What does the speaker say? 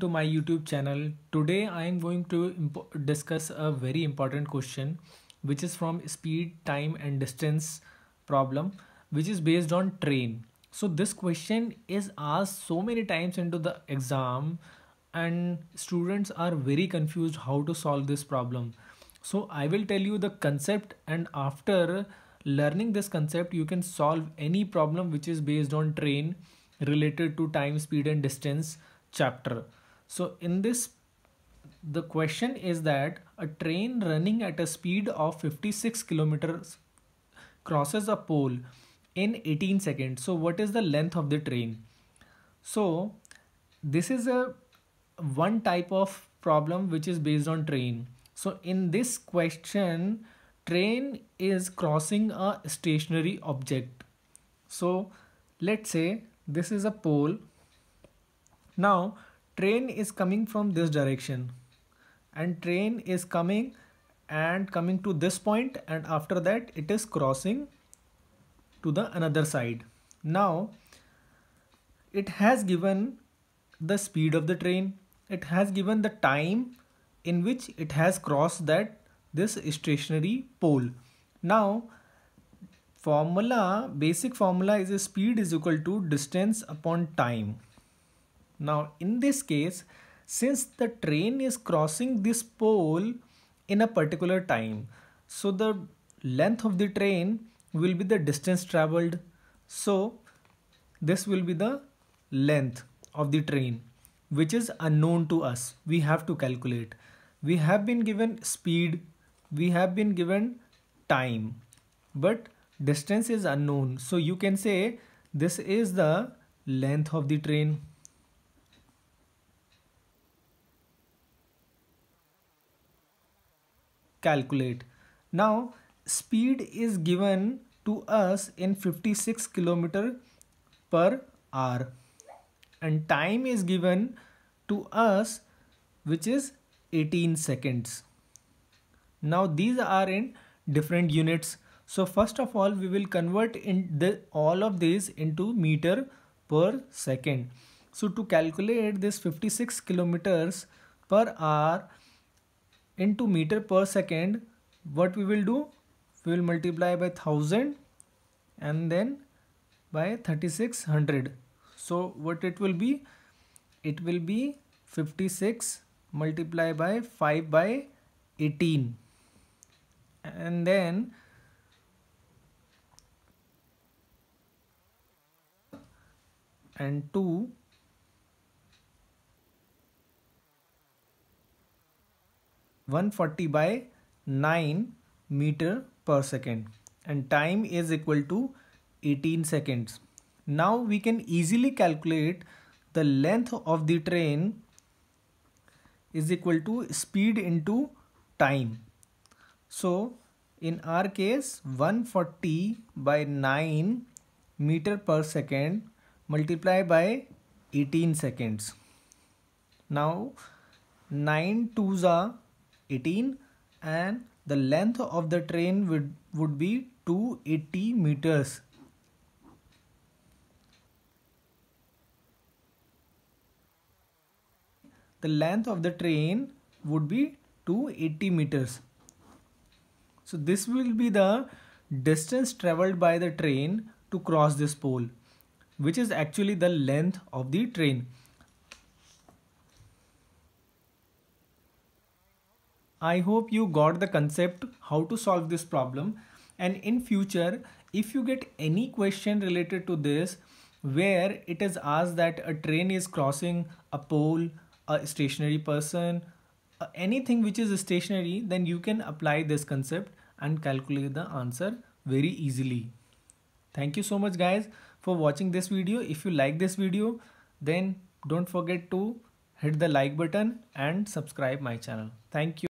to my YouTube channel. Today I am going to discuss a very important question which is from speed, time and distance problem which is based on train. So this question is asked so many times into the exam and students are very confused how to solve this problem. So I will tell you the concept and after learning this concept you can solve any problem which is based on train related to time, speed and distance chapter. So in this, the question is that a train running at a speed of 56 kilometers crosses a pole in 18 seconds. So what is the length of the train? So this is a one type of problem which is based on train. So in this question, train is crossing a stationary object. So let's say this is a pole. Now train is coming from this direction and train is coming and coming to this point and after that it is crossing to the another side now it has given the speed of the train it has given the time in which it has crossed that this stationary pole now formula basic formula is speed is equal to distance upon time now in this case, since the train is crossing this pole in a particular time, so the length of the train will be the distance traveled. So this will be the length of the train which is unknown to us. We have to calculate. We have been given speed, we have been given time, but distance is unknown. So you can say this is the length of the train. calculate. Now speed is given to us in 56 kilometer per hour and time is given to us which is 18 seconds. Now these are in different units. So first of all we will convert in the all of these into meter per second. So to calculate this 56 kilometers per hour into meter per second what we will do we will multiply by 1000 and then by 3600 so what it will be it will be 56 multiply by 5 by 18 and then and 2 140 by 9 meter per second and time is equal to 18 seconds. Now we can easily calculate the length of the train is equal to speed into time. So in our case 140 by 9 meter per second multiply by 18 seconds. Now 9 twos are 18 and the length of the train would, would be 280 meters. The length of the train would be 280 meters. So this will be the distance traveled by the train to cross this pole which is actually the length of the train. I hope you got the concept how to solve this problem. And in future, if you get any question related to this, where it is asked that a train is crossing a pole, a stationary person, uh, anything which is stationary, then you can apply this concept and calculate the answer very easily. Thank you so much guys for watching this video. If you like this video, then don't forget to hit the like button and subscribe my channel. Thank you.